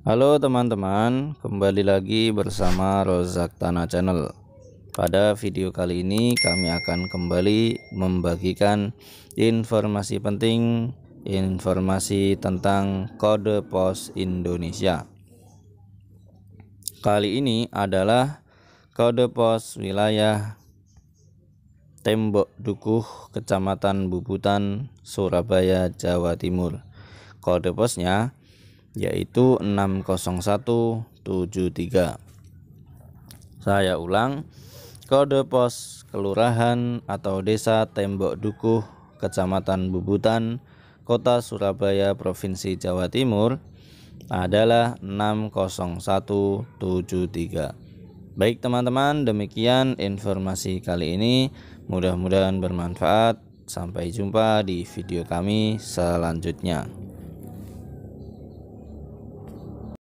Halo teman-teman, kembali lagi bersama Rozak Tanah Channel. Pada video kali ini kami akan kembali membagikan informasi penting, informasi tentang kode pos Indonesia. Kali ini adalah kode pos wilayah Tembok Dukuh, Kecamatan Bubutan, Surabaya, Jawa Timur. Kode posnya yaitu 60173. Saya ulang, kode pos kelurahan atau desa Tembok Dukuh, Kecamatan Bubutan, Kota Surabaya, Provinsi Jawa Timur adalah 60173. Baik teman-teman, demikian informasi kali ini. Mudah-mudahan bermanfaat. Sampai jumpa di video kami selanjutnya.